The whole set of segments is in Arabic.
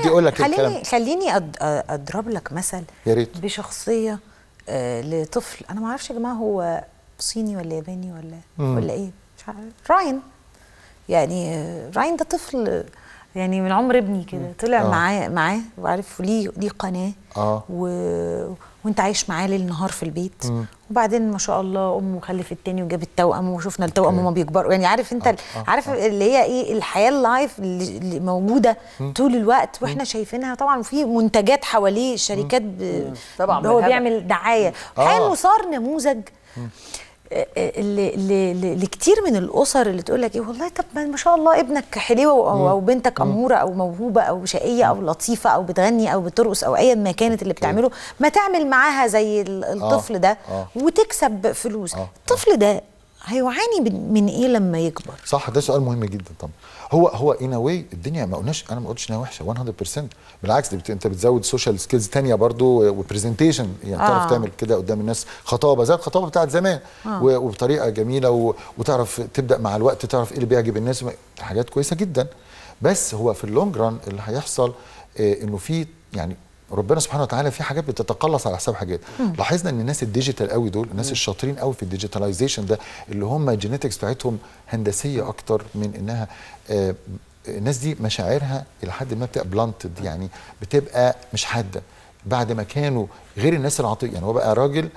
حد يقول لك خليني الكلام خليني اضرب لك مثل يا ريت بشخصيه آه لطفل انا ما اعرفش يا جماعه هو صيني ولا ياباني ولا مم. ولا ايه مش عارف راين يعني آه، راين ده طفل يعني من عمر ابني كده طلع آه. معاه معاه وعارف ليه ليه قناه آه. و... وانت عايش معاه ليل نهار في البيت م. وبعدين ما شاء الله امه خلفت تاني وجابت توأم وشفنا التوأم وما بيكبروا يعني عارف انت آه. آه. عارف آه. اللي هي ايه الحياه اللايف اللي موجوده م. طول الوقت واحنا م. شايفينها طبعا وفي منتجات حواليه شركات ب... طبعا هو بيعمل دعايه آه. حاله صار نموذج م. لكتير من الاسر اللي تقول لك ايه والله طب ما شاء الله ابنك حليوه او, أو بنتك اموره او موهوبه او شقيه او لطيفه او بتغني او بترقص او ايا ما كانت اللي بتعمله ما تعمل معاها زي آه. الطفل ده آه. وتكسب فلوس آه. الطفل ده هيعاني من ايه لما يكبر صح ده سؤال مهم جدا طبعا هو هو ان واي الدنيا ما قلناش انا ما قلتش انها وحشه 100% بالعكس بت... انت بتزود سوشيال سكيلز تانية برضو وبرزنتيشن يعني آه. تعرف تعمل كده قدام الناس خطابه زي الخطابه بتاعت زمان آه. و... وبطريقه جميله و... وتعرف تبدا مع الوقت تعرف ايه اللي بيعجب الناس حاجات كويسه جدا بس هو في اللونج ران اللي هيحصل آه، انه في يعني ربنا سبحانه وتعالى في حاجات بتتقلص على حساب حاجات لاحظنا ان الناس الديجيتال قوي دول الناس مم. الشاطرين قوي في الديجيتاليزيشن ده اللي هم الجينيتكس بتاعتهم هندسيه اكتر من انها آه الناس دي مشاعرها الى حد ما بتبقى بلانتد يعني بتبقى مش حاده بعد ما كانوا غير الناس العاطيه يعني هو بقى راجل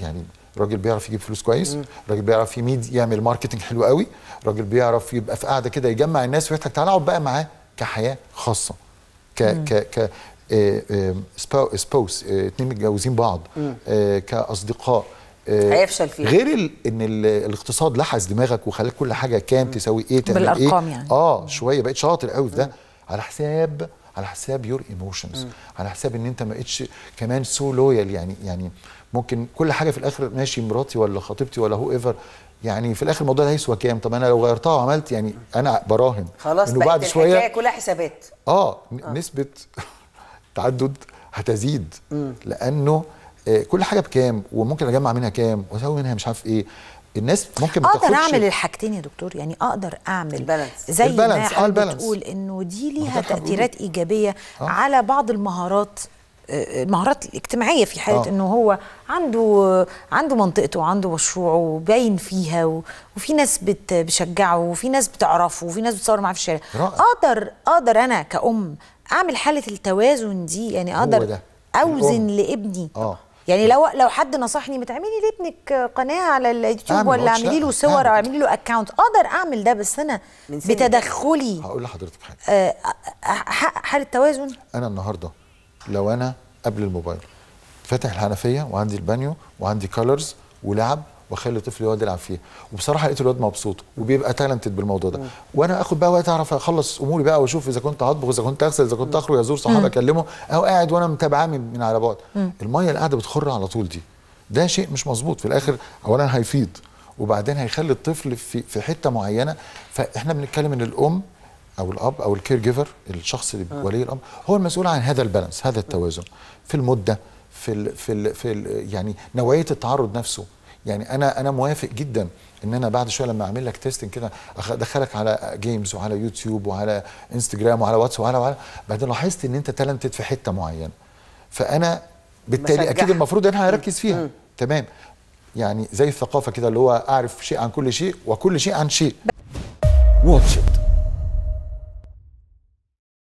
يعني راجل بيعرف يجيب فلوس كويس راجل بيعرف يميد يعمل ماركتنج حلو قوي راجل بيعرف يبقى في قاعده كده يجمع الناس ويضحك تعالى اقعد بقى معاه كحياه خاصه ك ك ك آه، آه، سبوس آه، اتنين متجوزين بعض كاصدقاء هيفشل فيه غير ان الاقتصاد لحس دماغك وخلاك كل حاجه كام تساوي ايه تعمل ايه بالارقام يعني اه شويه بقيت شاطر قوي في ده على حساب على حساب يور ايموشنز على حساب ان انت ما بقتش كمان سو لويال يعني يعني ممكن كل حاجه في الاخر ماشي مراتي ولا خطيبتي ولا هو ايفر يعني في الاخر الموضوع ده هيسوى كام طب انا لو غيرتها وعملت يعني انا براهن خلاص انه بعد شويه كلها حسابات اه, آه. نسبه التعدد هتزيد م. لانه آه، كل حاجه بكام وممكن اجمع منها كام واسوي منها مش عارف ايه الناس ممكن ما اقدر اعمل الحاجتين يا دكتور يعني اقدر اعمل البالانس زي البالانس. ما آه بتقول انه دي ليها تاثيرات ايجابيه آه. على بعض المهارات آه، المهارات الاجتماعيه في حاله آه. انه هو عنده عنده منطقته وعنده مشروعه وباين فيها وفي ناس بتشجعه وفي ناس بتعرفه وفي ناس بتصور معاه في الشارع اقدر اقدر انا كأم اعمل حاله التوازن دي يعني اقدر اوزن لابني اه يعني لو لو حد نصحني ما تعملي لابنك قناه على اليوتيوب ولا اعملي له صور او اعملي له اكونت اقدر اعمل ده بس انا بتدخلي هقول لحضرتك حاجه آه، احقق حاله توازن انا النهارده لو انا قبل الموبايل فاتح الحنفيه وعندي البانيو وعندي كولرز ولعب واخلي طفل يقعد يلعب فيها وبصراحه لقيت الواد مبسوط وبيبقى تالنتد بالموضوع ده وانا اخد بقى وقت اعرف اخلص اموري بقى واشوف اذا كنت هطبخ اذا كنت اغسل اذا كنت اخرج ازور صحابي اكلمه او قاعد وانا متابعاه من, من على بعد الميه اللي قاعده بتخر على طول دي ده شيء مش مظبوط في الاخر اولا هيفيض وبعدين هيخلي الطفل في في حته معينه فاحنا بنتكلم ان الام او الاب او الكير جيفر الشخص اللي آه. ولي الامر هو المسؤول عن هذا البالانس هذا التوازن في المده في الـ في الـ في الـ يعني نوعيه التعرض نفسه يعني انا انا موافق جدا ان انا بعد شويه لما اعمل لك تيستنج كده ادخلك على جيمز وعلى يوتيوب وعلى انستجرام وعلى واتس وعلى وعلى بعدين لاحظت ان انت تالنتد في حته معينه فانا بالتالي مشجح. اكيد المفروض ان انا هركز فيها تمام يعني زي الثقافه كده اللي هو اعرف شيء عن كل شيء وكل شيء عن شيء واتش